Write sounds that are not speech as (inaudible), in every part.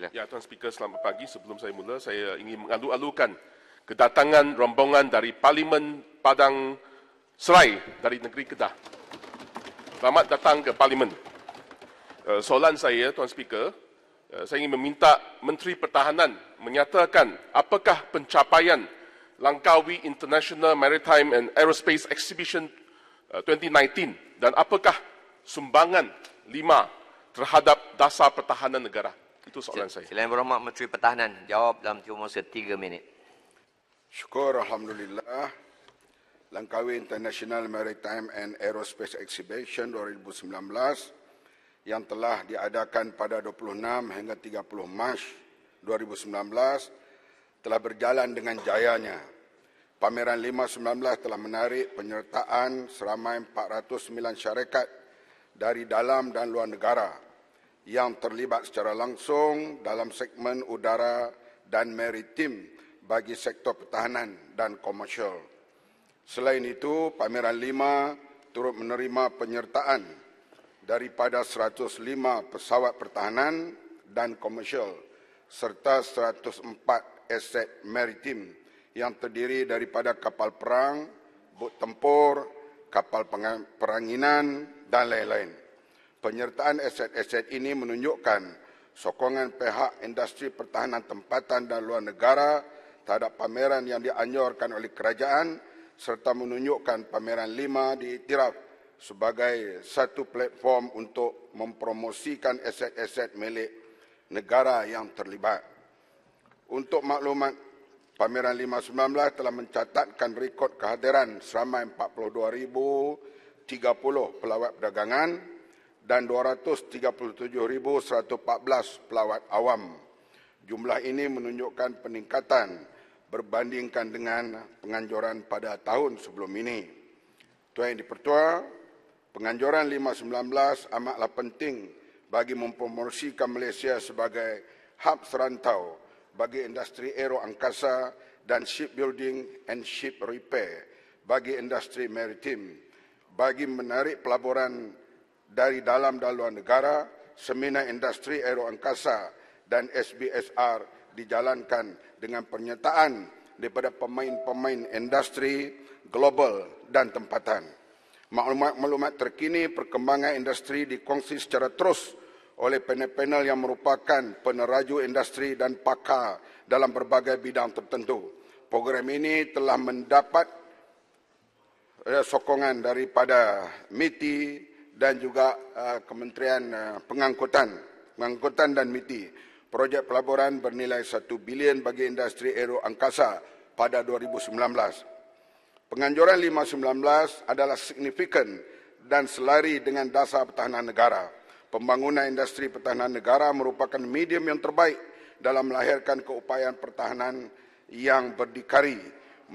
Sila. Ya Tuan Speaker, selamat pagi. Sebelum saya mula, saya ingin mengalu-alukan kedatangan rombongan dari Parlimen Padang Serai dari negeri Kedah. Selamat datang ke Parlimen. Eh, soalan saya, Tuan Speaker, eh, saya ingin meminta Menteri Pertahanan menyatakan apakah pencapaian Langkawi International Maritime and Aerospace Exhibition 2019 eh, dan apakah sumbangan lima terhadap dasar pertahanan negara. Itu soalan Sel- saya. Selain berhormat Menteri Pertahanan, jawab dalam cuma tiga minit. Syukur Alhamdulillah. Langkawi International Maritime and Aerospace Exhibition 2019 yang telah diadakan pada 26 hingga 30 Mac 2019 telah berjalan dengan jayanya. Pameran 519 telah menarik penyertaan seramai 409 syarikat dari dalam dan luar negara yang terlibat secara langsung dalam segmen udara dan maritim bagi sektor pertahanan dan komersial. Selain itu, pameran lima turut menerima penyertaan daripada 105 pesawat pertahanan dan komersial serta 104 aset maritim yang terdiri daripada kapal perang, bot tempur, kapal peranginan dan lain-lain. Penyertaan aset-aset ini menunjukkan sokongan pihak industri pertahanan tempatan dan luar negara terhadap pameran yang dianjurkan oleh kerajaan serta menunjukkan pameran lima diiktiraf sebagai satu platform untuk mempromosikan aset-aset milik negara yang terlibat. Untuk maklumat, pameran 519 telah mencatatkan rekod kehadiran seramai 42,030 pelawat perdagangan dan 237,114 pelawat awam. Jumlah ini menunjukkan peningkatan berbandingkan dengan penganjuran pada tahun sebelum ini. Tuan yang dipertua, penganjuran 519 amatlah penting bagi mempromosikan Malaysia sebagai hub serantau bagi industri aero angkasa dan shipbuilding and ship repair bagi industri maritim bagi menarik pelaburan dari dalam dan luar negara, seminar industri aero angkasa dan SBSR dijalankan dengan pernyataan daripada pemain-pemain industri global dan tempatan. Maklumat-maklumat terkini perkembangan industri dikongsi secara terus oleh panel-panel yang merupakan peneraju industri dan pakar dalam berbagai bidang tertentu. Program ini telah mendapat eh, sokongan daripada MITI, dan juga uh, Kementerian uh, Pengangkutan, Pengangkutan dan MITI. Projek pelaburan bernilai 1 bilion bagi industri aero angkasa pada 2019. Penganjuran 519 adalah signifikan dan selari dengan dasar pertahanan negara. Pembangunan industri pertahanan negara merupakan medium yang terbaik dalam melahirkan keupayaan pertahanan yang berdikari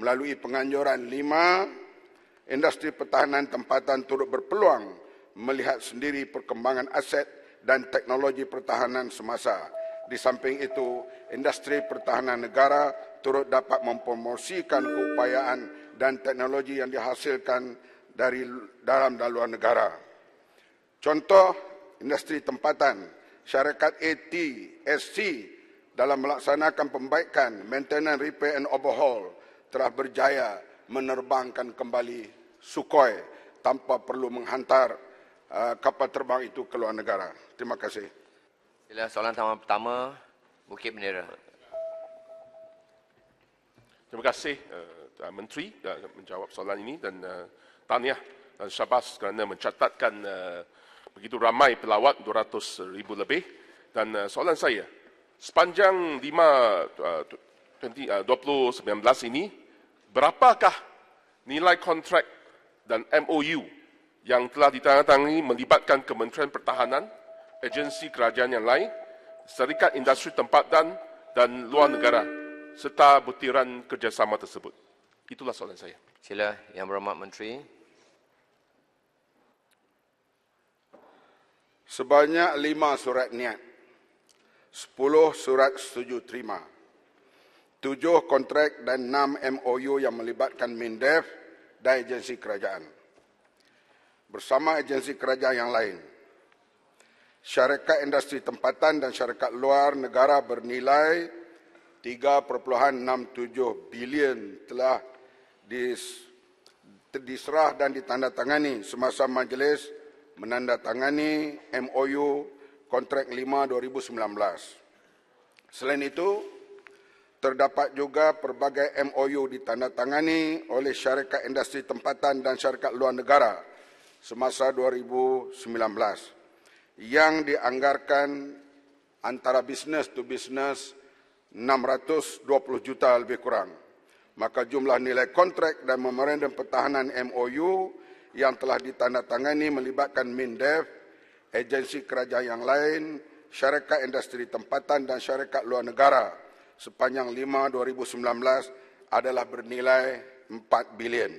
melalui penganjuran 5 industri pertahanan tempatan turut berpeluang melihat sendiri perkembangan aset dan teknologi pertahanan semasa. Di samping itu, industri pertahanan negara turut dapat mempromosikan keupayaan dan teknologi yang dihasilkan dari dalam dan luar negara. Contoh industri tempatan, syarikat ATSC dalam melaksanakan pembaikan, maintenance, repair and overhaul telah berjaya menerbangkan kembali Sukhoi tanpa perlu menghantar Ah, kapal terbang itu ke luar negara. Terima kasih. Sila soalan sama pertama, Bukit Bendera. Terima kasih uh, Menteri uh, menjawab soalan ini dan uh, tahniah dan syabas kerana mencatatkan uh, begitu ramai pelawat 200 ribu lebih dan uh, soalan saya sepanjang 5 uh, 2019 ini berapakah nilai kontrak dan MOU yang telah ditandatangani melibatkan Kementerian Pertahanan, agensi kerajaan yang lain, serikat industri tempatan dan luar negara serta butiran kerjasama tersebut. Itulah soalan saya. Sila Yang Berhormat Menteri. Sebanyak lima surat niat, sepuluh surat setuju terima, tujuh kontrak dan enam MOU yang melibatkan MINDEF dan agensi kerajaan bersama agensi kerajaan yang lain. Syarikat industri tempatan dan syarikat luar negara bernilai 3.67 bilion telah diserah dan ditandatangani semasa majlis menandatangani MOU kontrak 5 2019. Selain itu, terdapat juga pelbagai MOU ditandatangani oleh syarikat industri tempatan dan syarikat luar negara semasa 2019 yang dianggarkan antara bisnes to bisnes 620 juta lebih kurang. Maka jumlah nilai kontrak dan memerendam pertahanan MOU yang telah ditandatangani melibatkan MINDEF, agensi kerajaan yang lain, syarikat industri tempatan dan syarikat luar negara sepanjang 5 2019 adalah bernilai 4 bilion.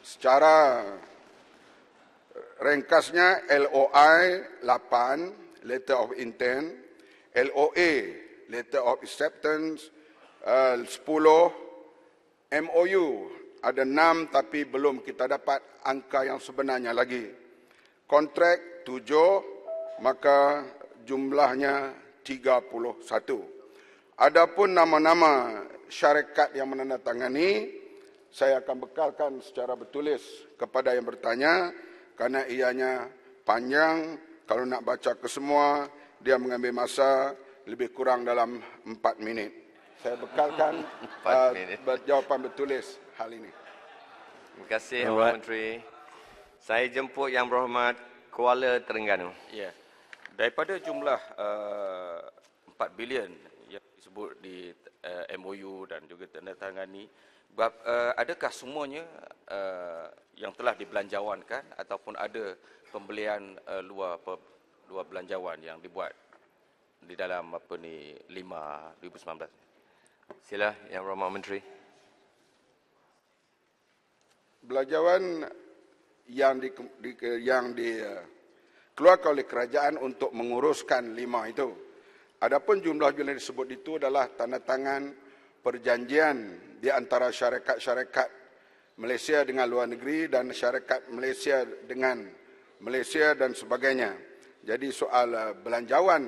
Secara Ringkasnya LOI 8 letter of intent, LOA letter of acceptance uh, 10 MOU ada 6 tapi belum kita dapat angka yang sebenarnya lagi. Kontrak 7 maka jumlahnya 31. Adapun nama-nama syarikat yang menandatangani saya akan bekalkan secara bertulis kepada yang bertanya kerana ianya panjang kalau nak baca ke semua dia mengambil masa lebih kurang dalam 4 minit. Saya bekalkan (laughs) uh, jawapan bertulis hal ini. Terima kasih Puan right. Menteri. Saya jemput Yang Berhormat Kuala Terengganu. Ya. Yeah. Daripada jumlah uh, 4 bilion yang disebut di uh, MOU dan juga tanda tangan ini, Eh, adakah semuanya eh, yang telah dibelanjawankan ataupun ada pembelian eh, luar luar belanjawan yang dibuat di dalam apa ni 5 2019. Sila yang Rama Menteri. Belanjawan yang di, di yang di keluarkan oleh kerajaan untuk menguruskan lima itu. Adapun jumlah jumlah disebut itu adalah tanda tangan perjanjian di antara syarikat-syarikat Malaysia dengan luar negeri dan syarikat Malaysia dengan Malaysia dan sebagainya. Jadi soal eh, belanjawan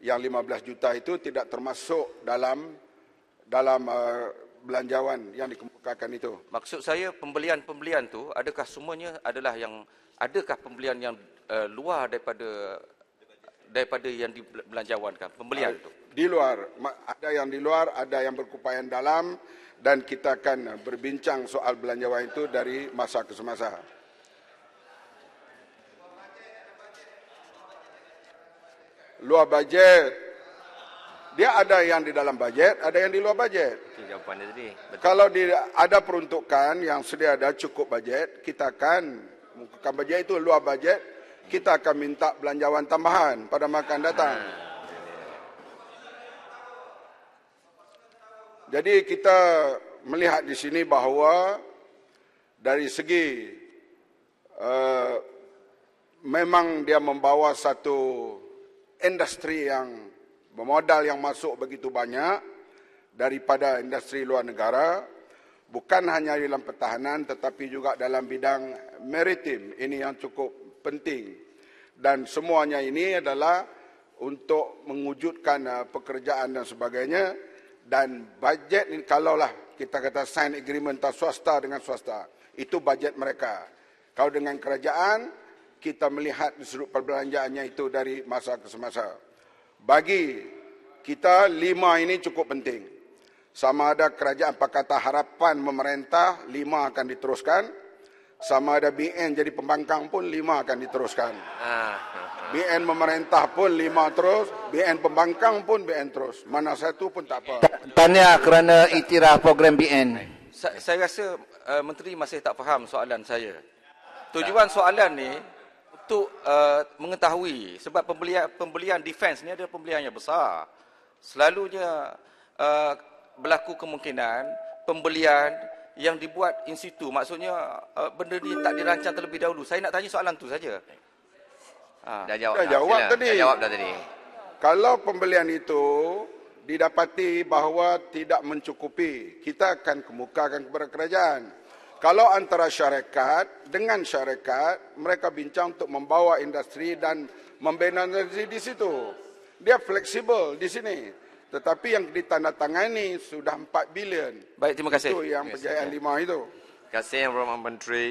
yang 15 juta itu tidak termasuk dalam dalam eh, belanjawan yang dikemukakan itu. Maksud saya pembelian-pembelian tu adakah semuanya adalah yang adakah pembelian yang uh, luar daripada daripada yang di belanjawan kan pembelian itu? Di luar, ada yang di luar, ada yang berkupayan dalam dan kita akan berbincang soal belanjawan itu dari masa ke semasa. Luar bajet. Dia ada yang di dalam bajet, ada yang di luar bajet. Kalau di, ada peruntukan yang sedia ada cukup bajet, kita akan mengukurkan bajet itu luar bajet, kita akan minta belanjawan tambahan pada makan datang. Jadi kita melihat di sini bahawa dari segi uh, memang dia membawa satu industri yang bermodal yang masuk begitu banyak daripada industri luar negara bukan hanya dalam pertahanan tetapi juga dalam bidang maritim ini yang cukup penting dan semuanya ini adalah untuk mewujudkan uh, pekerjaan dan sebagainya dan bajet ini kalaulah kita kata sign agreement antara swasta dengan swasta itu bajet mereka kalau dengan kerajaan kita melihat sudut perbelanjaannya itu dari masa ke semasa bagi kita lima ini cukup penting sama ada kerajaan pakatan harapan memerintah lima akan diteruskan sama ada BN jadi pembangkang pun lima akan diteruskan. Ah, ha, ha. BN memerintah pun lima terus, BN pembangkang pun BN terus. Mana satu pun tak apa. Tanya kerana itiraf program BN. Sa- saya rasa uh, menteri masih tak faham soalan saya. Tujuan soalan ni untuk uh, mengetahui sebab pembelian pembelian defense ni ada pembelian yang besar. Selalunya uh, berlaku kemungkinan pembelian yang dibuat in situ. Maksudnya eh, benda ni tak dirancang terlebih dahulu. Saya nak tanya soalan tu saja. Ha. Dah jawab, dah dah. jawab tadi. Dah jawab dah tadi. Kalau pembelian itu didapati bahawa tidak mencukupi, kita akan kemukakan kepada kerajaan. Kalau antara syarikat dengan syarikat, mereka bincang untuk membawa industri dan membina energi di situ. Dia fleksibel di sini. Tetapi yang ditandatangani sudah 4 bilion. Baik, terima kasih. Itu yang kasih. perjayaan 5 itu. Terima kasih, Rumah Menteri.